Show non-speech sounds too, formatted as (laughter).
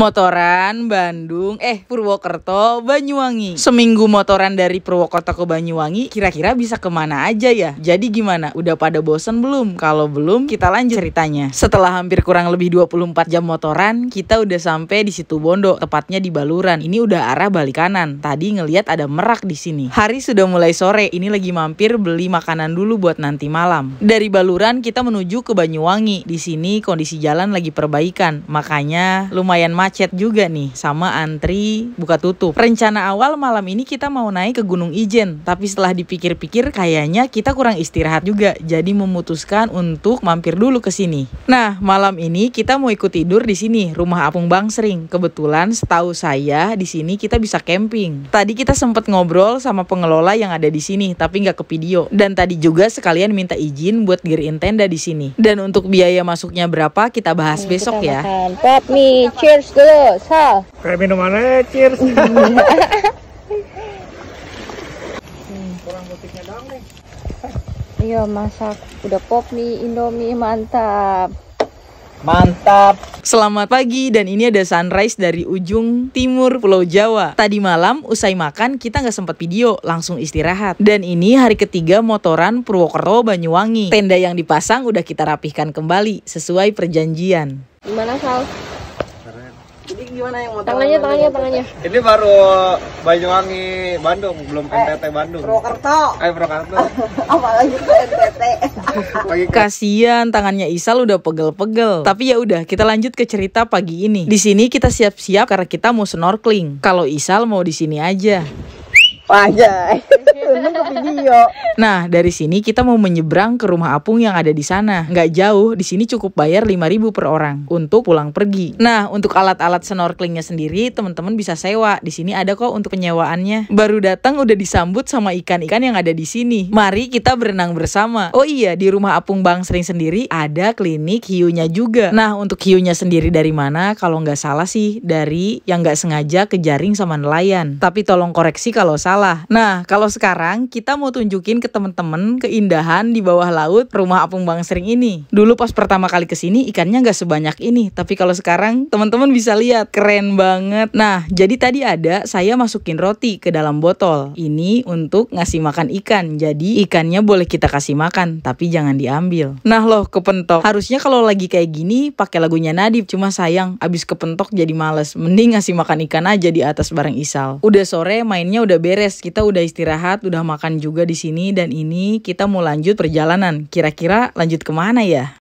motoran Bandung eh Purwokerto Banyuwangi seminggu motoran dari Purwokerto ke Banyuwangi kira-kira bisa kemana aja ya jadi gimana udah pada bosen belum kalau belum kita lanjut ceritanya setelah hampir kurang lebih 24 jam motoran kita udah sampai di situ Bondo tepatnya di Baluran ini udah arah balik kanan tadi ngelihat ada merak di sini hari sudah mulai sore ini lagi mampir beli makanan dulu buat nanti malam dari Baluran kita menuju ke Banyuwangi di sini kondisi jalan lagi perbaikan makanya lumayan macet macet juga nih sama antri buka tutup. Rencana awal malam ini kita mau naik ke Gunung Ijen, tapi setelah dipikir-pikir kayaknya kita kurang istirahat juga. Jadi memutuskan untuk mampir dulu ke sini. Nah, malam ini kita mau ikut tidur di sini, rumah Apung Bangsering. Kebetulan setahu saya di sini kita bisa camping. Tadi kita sempat ngobrol sama pengelola yang ada di sini, tapi nggak ke video. Dan tadi juga sekalian minta izin buat gear tenda di sini. Dan untuk biaya masuknya berapa kita bahas hmm, besok ya. me, cheers dulu, Sal. Kayak minum mana, cheers. (laughs) Kurang nih. Iya, masak udah pop mie, indomie, mantap. Mantap. Selamat pagi dan ini ada sunrise dari ujung timur Pulau Jawa. Tadi malam usai makan kita nggak sempat video, langsung istirahat. Dan ini hari ketiga motoran Purwokerto Banyuwangi. Tenda yang dipasang udah kita rapihkan kembali sesuai perjanjian. Gimana Sal? Jadi gimana yang mau tangannya tangannya tangannya. Ini baru Banyuwangi Bandung, belum eh, NTT Bandung. Purwokerto. Eh Purwokerto. (laughs) Apalagi ke NTT. (laughs) Kasihan tangannya Isal udah pegel-pegel. Tapi ya udah, kita lanjut ke cerita pagi ini. Di sini kita siap-siap karena kita mau snorkeling. Kalau Isal mau di sini aja aja (laughs) video. Nah, dari sini kita mau menyeberang ke rumah apung yang ada di sana. Nggak jauh, di sini cukup bayar 5000 per orang untuk pulang pergi. Nah, untuk alat-alat snorkelingnya sendiri, teman-teman bisa sewa. Di sini ada kok untuk penyewaannya. Baru datang udah disambut sama ikan-ikan yang ada di sini. Mari kita berenang bersama. Oh iya, di rumah apung Bang Sering sendiri ada klinik hiunya juga. Nah, untuk hiunya sendiri dari mana? Kalau nggak salah sih, dari yang nggak sengaja kejaring sama nelayan. Tapi tolong koreksi kalau salah salah. Nah, kalau sekarang kita mau tunjukin ke temen-temen keindahan di bawah laut rumah apung Bang Sering ini. Dulu pas pertama kali kesini ikannya nggak sebanyak ini, tapi kalau sekarang teman-teman bisa lihat keren banget. Nah, jadi tadi ada saya masukin roti ke dalam botol. Ini untuk ngasih makan ikan. Jadi ikannya boleh kita kasih makan, tapi jangan diambil. Nah loh, kepentok. Harusnya kalau lagi kayak gini pakai lagunya Nadib, cuma sayang abis kepentok jadi males. Mending ngasih makan ikan aja di atas bareng Isal. Udah sore mainnya udah beres Yes, kita udah istirahat, udah makan juga di sini dan ini kita mau lanjut perjalanan. Kira-kira lanjut kemana ya?